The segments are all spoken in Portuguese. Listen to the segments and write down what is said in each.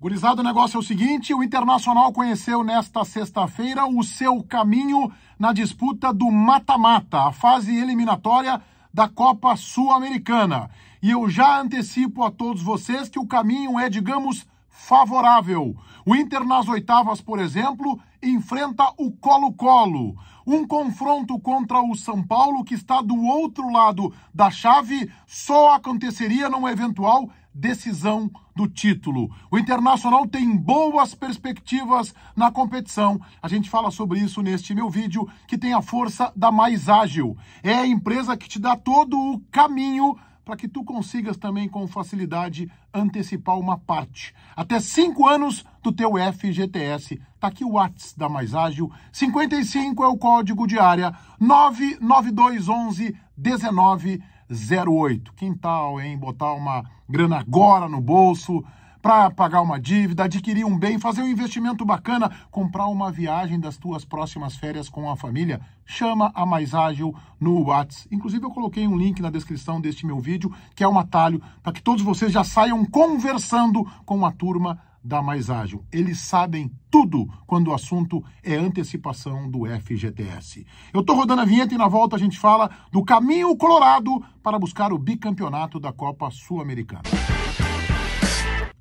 Gurizado, o negócio é o seguinte: o Internacional conheceu nesta sexta-feira o seu caminho na disputa do mata-mata, a fase eliminatória da Copa Sul-Americana. E eu já antecipo a todos vocês que o caminho é, digamos, favorável. O Inter nas oitavas, por exemplo, enfrenta o Colo-Colo. Um confronto contra o São Paulo, que está do outro lado da chave, só aconteceria numa eventual decisão do título. O Internacional tem boas perspectivas na competição. A gente fala sobre isso neste meu vídeo, que tem a força da mais ágil. É a empresa que te dá todo o caminho para que tu consigas também com facilidade antecipar uma parte. Até cinco anos do teu FGTS. Tá aqui o WhatsApp da Mais Ágil. 55 é o código de área 99211 1908. Quintal, hein? Botar uma grana agora no bolso para pagar uma dívida, adquirir um bem, fazer um investimento bacana, comprar uma viagem das tuas próximas férias com a família, chama a Mais Ágil no Whats. Inclusive eu coloquei um link na descrição deste meu vídeo, que é um atalho para que todos vocês já saiam conversando com a turma da Mais Ágil. Eles sabem tudo quando o assunto é antecipação do FGTS. Eu estou rodando a vinheta e na volta a gente fala do caminho colorado para buscar o bicampeonato da Copa Sul-Americana.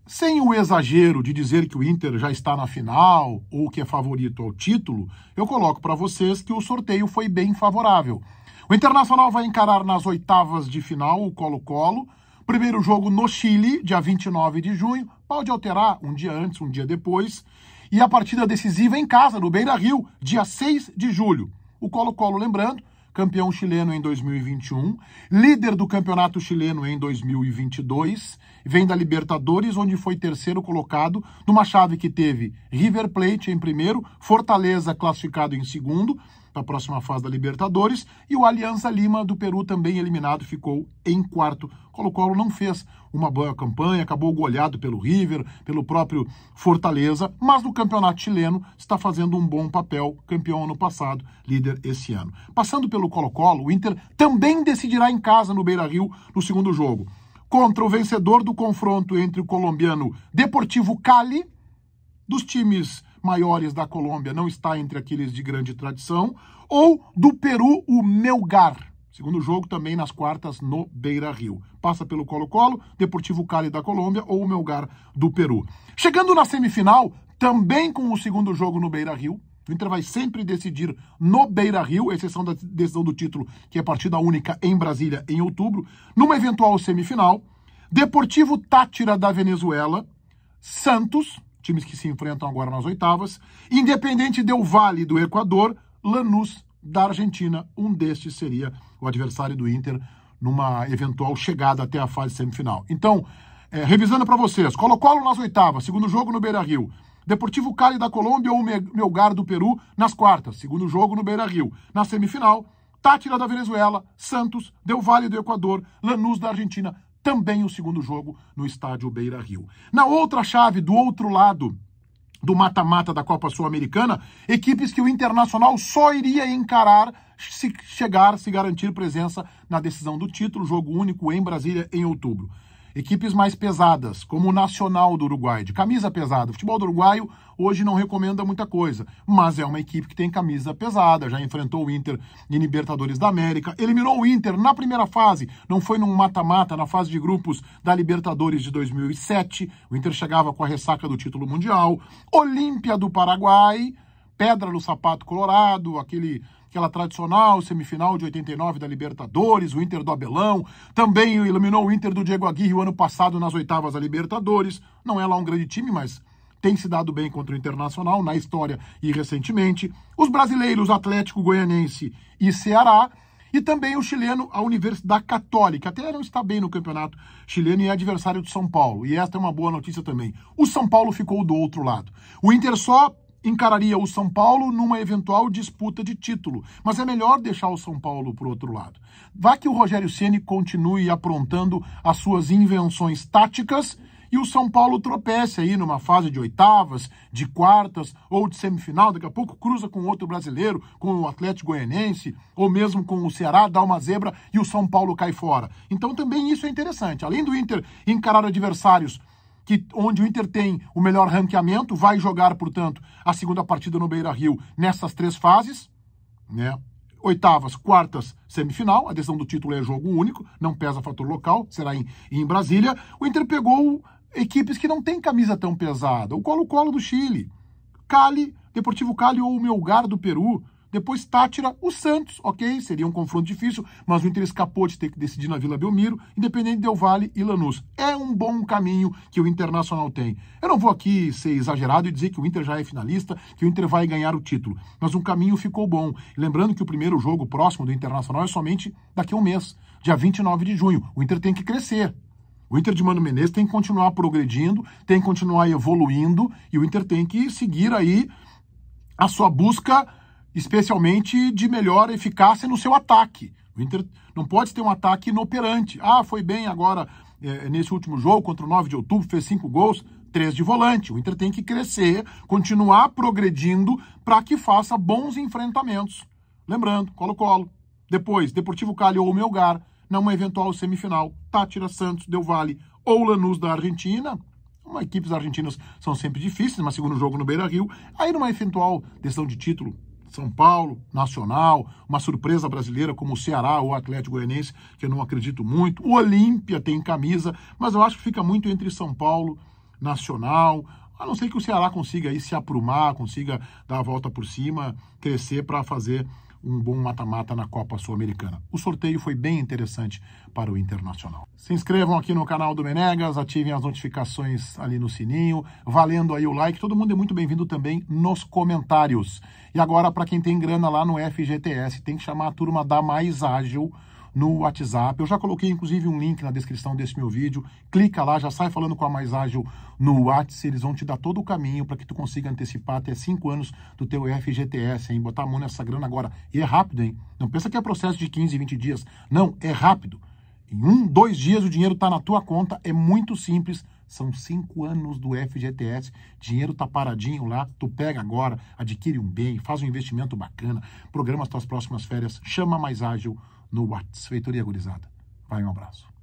Sem o exagero de dizer que o Inter já está na final ou que é favorito ao título, eu coloco para vocês que o sorteio foi bem favorável. O Internacional vai encarar nas oitavas de final o Colo-Colo. Primeiro jogo no Chile, dia 29 de junho. Pode alterar um dia antes, um dia depois. E a partida decisiva é em casa, no Beira Rio, dia 6 de julho. O Colo-Colo, lembrando, campeão chileno em 2021, líder do campeonato chileno em 2022, vem da Libertadores, onde foi terceiro colocado, numa chave que teve River Plate em primeiro, Fortaleza classificado em segundo, para a próxima fase da Libertadores. E o Aliança Lima do Peru também eliminado, ficou em quarto. Colo-Colo não fez uma boa campanha, acabou goleado pelo River, pelo próprio Fortaleza, mas no campeonato chileno está fazendo um bom papel, campeão ano passado, líder esse ano. Passando pelo Colo-Colo, o Inter também decidirá em casa no Beira-Rio no segundo jogo. Contra o vencedor do confronto entre o colombiano Deportivo Cali, dos times maiores da Colômbia não está entre aqueles de grande tradição, ou do Peru, o Melgar. Segundo jogo também nas quartas no Beira Rio. Passa pelo Colo-Colo, Deportivo Cali da Colômbia ou o Melgar do Peru. Chegando na semifinal, também com o segundo jogo no Beira Rio, o Inter vai sempre decidir no Beira Rio, exceção da decisão do título, que é partida única em Brasília em outubro, numa eventual semifinal. Deportivo Tátira da Venezuela, Santos, times que se enfrentam agora nas oitavas. Independente Del Vale do Equador, Lanús da Argentina, um destes seria o adversário do Inter numa eventual chegada até a fase semifinal. Então, é, revisando para vocês, Colo-Colo nas oitavas, segundo jogo no Beira-Rio. Deportivo Cali da Colômbia ou Melgar do Peru nas quartas, segundo jogo no Beira-Rio. Na semifinal, Tátira da Venezuela, Santos, Del Valle do Equador, Lanús da Argentina também o segundo jogo no estádio Beira Rio. Na outra chave, do outro lado do mata-mata da Copa Sul-Americana, equipes que o Internacional só iria encarar se chegar, se garantir presença na decisão do título, jogo único em Brasília em outubro. Equipes mais pesadas, como o Nacional do Uruguai, de camisa pesada. O futebol do uruguaio hoje não recomenda muita coisa, mas é uma equipe que tem camisa pesada, já enfrentou o Inter em Libertadores da América, eliminou o Inter na primeira fase, não foi num mata-mata, na fase de grupos da Libertadores de 2007. O Inter chegava com a ressaca do título mundial. Olímpia do Paraguai, pedra no sapato colorado, aquele aquela tradicional semifinal de 89 da Libertadores, o Inter do Abelão, também eliminou o Inter do Diego Aguirre o ano passado nas oitavas da Libertadores. Não é lá um grande time, mas tem se dado bem contra o Internacional na história e recentemente. Os brasileiros Atlético Goianense e Ceará. E também o chileno, a Universidade Católica. Até não está bem no campeonato chileno e é adversário do São Paulo. E esta é uma boa notícia também. O São Paulo ficou do outro lado. O Inter só encararia o São Paulo numa eventual disputa de título, mas é melhor deixar o São Paulo para o outro lado. Vá que o Rogério Ceni continue aprontando as suas invenções táticas e o São Paulo tropece aí numa fase de oitavas, de quartas ou de semifinal, daqui a pouco cruza com outro brasileiro, com o Atlético Goianense, ou mesmo com o Ceará, dá uma zebra e o São Paulo cai fora. Então também isso é interessante. Além do Inter encarar adversários que onde o Inter tem o melhor ranqueamento, vai jogar, portanto, a segunda partida no Beira-Rio nessas três fases, né? Oitavas, quartas, semifinal. A decisão do título é jogo único, não pesa fator local, será em, em Brasília. O Inter pegou equipes que não têm camisa tão pesada. O Colo-Colo do Chile, Cali, Deportivo Cali ou o Melgar do Peru, depois Tátira, o Santos, ok? Seria um confronto difícil, mas o Inter escapou de ter que decidir na Vila Belmiro, Independente Del Vale e Lanús. É um bom caminho que o Internacional tem. Eu não vou aqui ser exagerado e dizer que o Inter já é finalista, que o Inter vai ganhar o título, mas um caminho ficou bom. Lembrando que o primeiro jogo próximo do Internacional é somente daqui a um mês, dia 29 de junho. O Inter tem que crescer, o Inter de Mano Menezes tem que continuar progredindo, tem que continuar evoluindo e o Inter tem que seguir aí a sua busca especialmente de melhor eficácia no seu ataque. O Inter não pode ter um ataque inoperante. Ah, foi bem agora é, nesse último jogo contra o 9 de outubro, fez cinco gols, três de volante. O Inter tem que crescer, continuar progredindo para que faça bons enfrentamentos. Lembrando, Colo-Colo. Depois, Deportivo Cali ou Melgar, numa é eventual semifinal. Tátira, Santos, Del Valle ou Lanús da Argentina. Uma, equipes argentinas são sempre difíceis, mas segundo jogo no Beira-Rio. Aí numa é eventual decisão de título, são Paulo, Nacional, uma surpresa brasileira como o Ceará ou o Atlético Goianiense, que eu não acredito muito. O Olímpia tem camisa, mas eu acho que fica muito entre São Paulo, Nacional, a não ser que o Ceará consiga aí se aprumar, consiga dar a volta por cima, crescer para fazer um bom mata-mata na Copa Sul-Americana. O sorteio foi bem interessante para o Internacional. Se inscrevam aqui no canal do Menegas, ativem as notificações ali no sininho, valendo aí o like. Todo mundo é muito bem-vindo também nos comentários. E agora, para quem tem grana lá no FGTS, tem que chamar a turma da Mais Ágil no WhatsApp. Eu já coloquei, inclusive, um link na descrição desse meu vídeo. Clica lá, já sai falando com a Mais Ágil no WhatsApp. Eles vão te dar todo o caminho para que tu consiga antecipar até 5 anos do teu FGTS, hein? Botar a mão nessa grana agora. E é rápido, hein? Não pensa que é processo de 15, 20 dias. Não, é rápido. Em um, dois dias o dinheiro está na tua conta, é muito simples. São cinco anos do FGTS, dinheiro tá paradinho lá, tu pega agora, adquire um bem, faz um investimento bacana, programa as tuas próximas férias, chama mais ágil no WhatsApp, Feitoria Gurizada. Vai, um abraço.